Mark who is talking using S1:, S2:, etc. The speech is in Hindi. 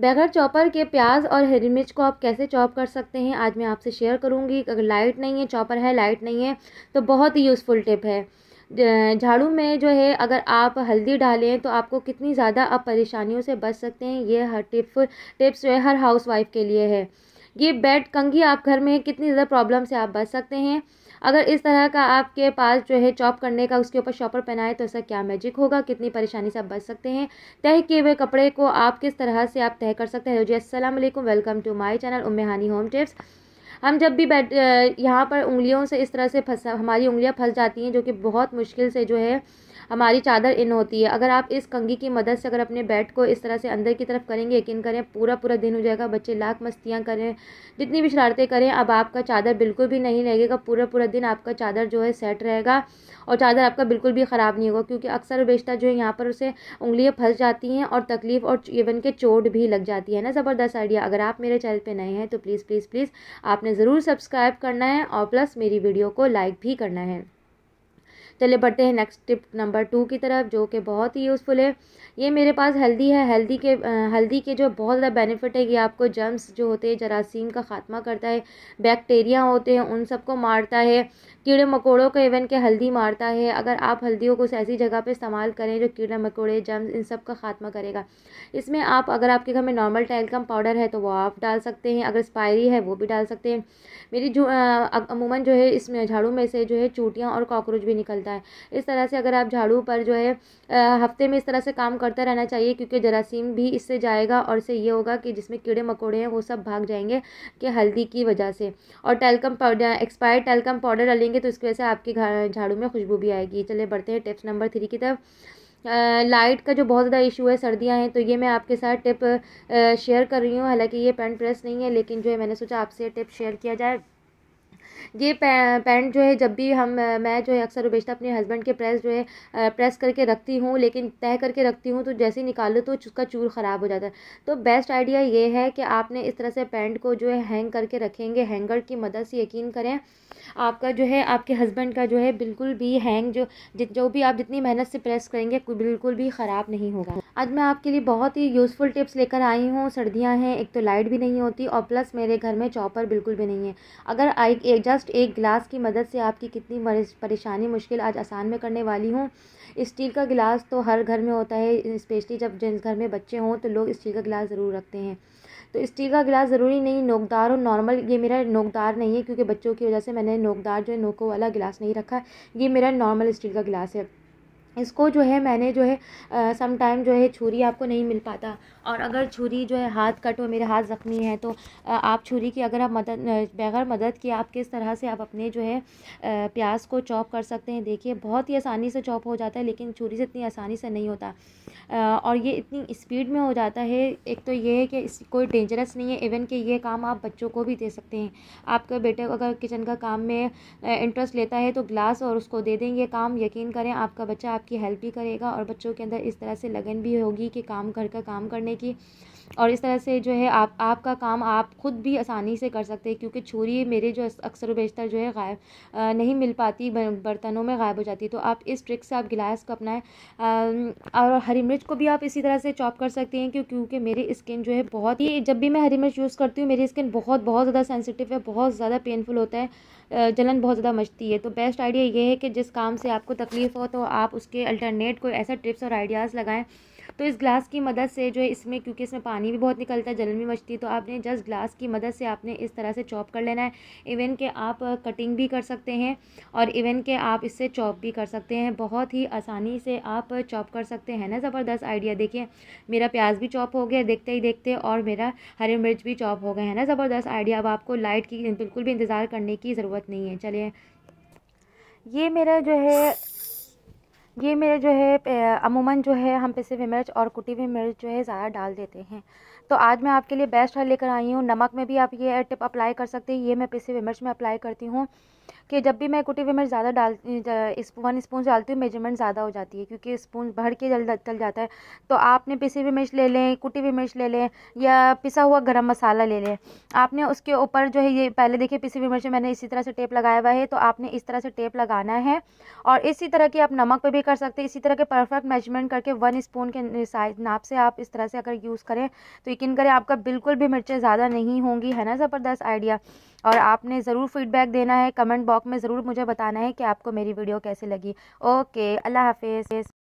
S1: बगैर चॉपर के प्याज और हरी मिर्च को आप कैसे चॉप कर सकते हैं आज मैं आपसे शेयर करूँगी अगर लाइट नहीं है चॉपर है लाइट नहीं है तो बहुत ही यूज़फुल टिप है झाड़ू में जो है अगर आप हल्दी डालें तो आपको कितनी ज़्यादा आप परेशानियों से बच सकते हैं ये हर टिप टिप्स जो है हर हाउस वाइफ के लिए है ये बेड कंघी आप घर में कितनी ज़्यादा प्रॉब्लम से आप बच सकते हैं अगर इस तरह का आपके पास जो है चॉप करने का उसके ऊपर शॉपर पहनाए तो ऐसा क्या मैजिक होगा कितनी परेशानी से आप बच सकते हैं तय किए हुए कपड़े को आप किस तरह से आप तय कर सकते हैं जी Aslam welcome to my channel Ummehani home tips हम जब भी बैठ यहाँ पर उंगलियों से इस तरह से फंस हमारी उंगलियाँ फंस जाती हैं जो कि बहुत मुश्किल से जो है हमारी चादर इन होती है अगर आप इस कंगी की मदद से अगर अपने बेड को इस तरह से अंदर की तरफ करेंगे यकीन करें पूरा पूरा दिन हो जाएगा बच्चे लाख मस्तियाँ करें जितनी भी शरारतें करें अब आपका चादर बिल्कुल भी नहीं लगेगा पूरा पूरा दिन आपका चादर जो है सेट रहेगा और चादर आपका बिल्कुल भी ख़राब नहीं होगा क्योंकि अक्सर बेशतर जो है यहाँ पर उसे उंगलियाँ फंस जाती हैं और तकलीफ़ और इवन के चोट भी लग जाती है ना ज़बरदस्त आइडिया अगर आप मेरे चैनल पर नए हैं तो प्लीज़ प्लीज़ प्लीज़ आपने आपने ज़रूर सब्सक्राइब करना है और प्लस मेरी वीडियो को लाइक भी करना है चले बढ़ते हैं नेक्स्ट टिप नंबर टू की तरफ जो कि बहुत ही यूज़फुल है ये मेरे पास हेल्दी है हेल्दी के हल्दी के जो बहुत ज़्यादा बेनिफिट है ये आपको जर्म्स जो होते हैं जरासीम का ख़ात्मा करता है बैक्टीरिया होते हैं उन सबको मारता है कीड़े मकोड़ों को इवन के हल्दी मारता है अगर आप हल्दियों को ऐसी जगह पर इस्तेमाल करें जो कीड़े मकोड़े जर्म्स इन सब का ख़ात्मा करेगा इसमें आप अगर आपके घर में नॉर्मल टेलकम पाउडर है तो वो आप डाल सकते हैं अगर स्पायरी है वो भी डाल सकते हैं मेरी जो अमूमन जो है इसमें झाड़ू में से जो है चूटियाँ और कॉकरोच भी निकलता रहता है इस तरह से अगर आप झाड़ू पर जो है हफ्ते में इस तरह से काम करते रहना चाहिए क्योंकि जरासीम भी इससे जाएगा और इससे ये होगा कि जिसमें कीड़े मकोड़े हैं वो सब भाग जाएंगे कि हल्दी की वजह से और talcum powder expired talcum powder डालेंगे तो इसकी वजह से आपके झाड़ू में खुशबू भी आएगी चले बढ़ते हैं टिप्स नंबर थ्री की तरफ लाइट का जो बहुत ज़्यादा इशू है सर्दियाँ हैं तो ये मैं आपके साथ टिप शेयर कर रही हूँ हालांकि ये पेंट प्रेस नहीं है लेकिन जो है मैंने सोचा आपसे टिप शेयर किया जाए ये पैंट जो है जब भी हम मैं जो है अक्सर और बेशतर अपने हस्बैंड के प्रेस जो है प्रेस करके रखती हूँ लेकिन तय करके रखती हूँ तो जैसे ही निकालो तो उसका चूर ख़राब हो जाता है तो बेस्ट आइडिया ये है कि आपने इस तरह से पैंट को जो है हैंग करके रखेंगे हैंगर की मदद से यकीन करें आपका जो है आपके हस्बैंड का जो है बिल्कुल भी हैंग जो जो भी आप जितनी मेहनत से प्रेस करेंगे बिल्कुल भी ख़राब नहीं होगा आज मैं आपके लिए बहुत ही यूज़फुल टिप्स लेकर आई हूँ सर्दियाँ हैं एक तो लाइट भी नहीं होती और प्लस मेरे घर में चॉपर बिल्कुल भी नहीं है अगर आई एक जस्ट एक गिलास की मदद से आपकी कितनी परेशानी मुश्किल आज आसान में करने वाली हूँ स्टील का गिलास तो हर घर में होता है स्पेशली जब जिस घर में बच्चे हों तो लोग स्टील का गिलास ज़रूर रखते हैं तो स्टील का गिलास ज़रूरी नहीं नोकदार और नॉर्मल ये मेरा नोकदार नहीं है क्योंकि बच्चों की वजह से मैंने नोकदार जो है नोको वाला गिलास नहीं रखा ये मेरा नॉर्मल स्टील का गिलास है इसको जो है मैंने जो है सम टाइम जो है छुरी आपको नहीं मिल पाता और अगर छुरी जो है हाथ कट हो मेरे हाथ ज़ख्मी है तो आप छुरी की अगर आप मदद बगैर मदद की आप किस तरह से आप अपने जो है प्याज को चॉप कर सकते हैं देखिए बहुत ही आसानी से चॉप हो जाता है लेकिन छुरी से इतनी आसानी से नहीं होता और ये इतनी स्पीड में हो जाता है एक तो ये है कि कोई डेंजरस नहीं है इवन कि ये काम आप बच्चों को भी दे सकते हैं आपके बेटे अगर किचन का काम में इंटरेस्ट लेता है तो ग्लास और उसको दे देंगे काम यकीन करें आपका बच्चा आपकी हेल्प भी करेगा और बच्चों के अंदर इस तरह से लगन भी होगी कि काम घर का काम करने की और इस तरह से जो है आप आपका काम आप खुद भी आसानी से कर सकते हैं क्योंकि छुरी मेरे जो अक्सर बेशतर जो है गायब नहीं मिल पाती बर्तनों में गायब हो जाती तो आप इस ट्रिक से आप गिलास को अपनाएं और हरी मिर्च को भी आप इसी तरह से चॉप कर सकते हैं क्यों क्योंकि मेरी स्किन जो है बहुत ही जब भी मैं हरी मिर्च यूज़ करती हूँ मेरी स्किन बहुत बहुत ज़्यादा सेंसिटिव है बहुत ज़्यादा पेनफुल होता है जलन बहुत ज़्यादा मचती है तो बेस्ट आइडिया ये है कि जिस काम से आपको तकलीफ़ हो तो आप उस उसके अल्टरनेट कोई ऐसा टिप्स और आइडियाज़ लगाएं तो इस ग्लास की मदद से जो है इसमें क्योंकि इसमें पानी भी बहुत निकलता है जलन भी मचती है तो आपने जस्ट ग्लास की मदद से आपने इस तरह से चॉप कर लेना है इवन के आप कटिंग भी कर सकते हैं और इवन के आप इससे चॉप भी कर सकते हैं बहुत ही आसानी से आप चॉप कर सकते हैं ना ज़बरदस्त आइडिया देखिए मेरा प्याज भी चॉप हो गया देखते ही देखते और मेरा हरी मिर्च भी चॉप हो गया है ना ज़बरदस्त आइडिया अब आपको लाइट की बिल्कुल भी इंतज़ार करने की ज़रूरत नहीं है चलिए ये मेरा जो है ये मेरे जो है अमूमन जो है हम पिसे हुए मिर्च और कुटी हुई मिर्च जो है ज़्यादा डाल देते हैं तो आज मैं आपके लिए बेस्ट हल लेकर आई हूँ नमक में भी आप ये टिप अप्लाई कर सकते हैं ये मैं पिसे हुए मिर्च में अप्लाई करती हूँ कि जब भी मैं कुटी हुई मिर्च ज़्यादा डाल वन स्पून डालती हूँ मेजरमेंट ज़्यादा हो जाती है क्योंकि स्पून भर के जल तल जाता है तो आपने पिसी हुई मिर्च ले लें कुटी हुई मिर्च ले लें या पिसा हुआ गर्म मसाला ले लें आपने उसके ऊपर जो है ये पहले देखिए पिसी हुई मिर्च मैंने इसी तरह से टेप लगाया हुआ है तो आपने इस तरह से टेप लगाना है और इसी तरह की आप नमक पर भी कर सकते हैं इसी तरह के परफेक्ट मेजरमेंट करके वन स्पून के साइज नाप से आप इस तरह से अगर यूज़ करें तो यकीन करें आपका बिल्कुल भी मिर्चें ज़्यादा नहीं होंगी है ना ज़बरदस्त आइडिया और आपने ज़रूर फीडबैक देना है कमेंट बॉक्स में ज़रूर मुझे बताना है कि आपको मेरी वीडियो कैसे लगी ओके अल्लाह हाफिज़